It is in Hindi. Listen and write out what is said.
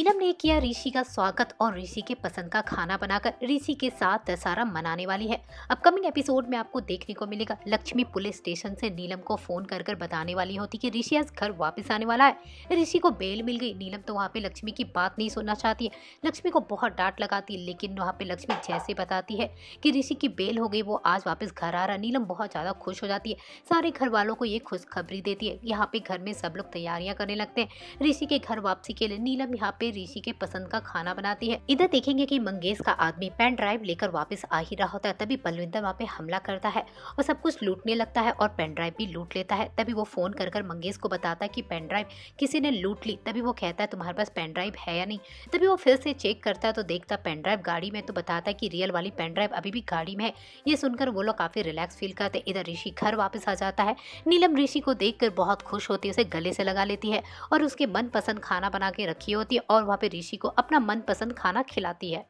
नीलम ने किया ऋषि का स्वागत और ऋषि के पसंद का खाना बनाकर ऋषि के साथ दशहरा मनाने वाली है अपकमिंग एपिसोड में आपको देखने को मिलेगा लक्ष्मी पुलिस स्टेशन से नीलम को फोन कर कर बताने वाली होती कि ऋषि आज घर वापस आने वाला है ऋषि को बेल मिल गई नीलम तो वहाँ पे लक्ष्मी की बात नहीं सुनना चाहती है लक्ष्मी को बहुत डांट लगाती है लेकिन वहाँ पे लक्ष्मी जैसे बताती है कि ऋषि की बेल हो गई वो आज वापस घर आ रहा नीलम बहुत ज़्यादा खुश हो जाती है सारे घर वालों को ये खुशखबरी देती है यहाँ पे घर में सब लोग तैयारियाँ करने लगते हैं ऋषि के घर वापसी के लिए नीलम यहाँ पे ऋषि के पसंद का खाना बनाती है इधर देखेंगे कि मंगेश का आदमी पेन ड्राइव लेकर वापस आ ही रहा होता है तभी बलविंदर वहाँ पे हमला करता है और सब कुछ लूटने लगता है और पेन ड्राइव भी लूट लेता है तभी वो फोन कर कर मंगेश को बताता है कि पेन ड्राइव किसी ने लूट ली तभी वो कहता है तुम्हारे पास पेन ड्राइव है या नहीं तभी वो फिर से चेक करता है तो देखता पेन ड्राइव गाड़ी में तो बताता है कि रियल वाली पेन ड्राइव अभी भी गाड़ी में है ये सुनकर वो लोग काफ़ी रिलैक्स फील करते हैं इधर ऋषि घर वापस आ जाता है नीलम ऋषि को देखकर बहुत खुश होती है उसे गले से लगा लेती है और उसके मन पसंद खाना बना के रखी होती है और और वहाँ पे ऋषि को अपना मनपसंद खाना खिलाती है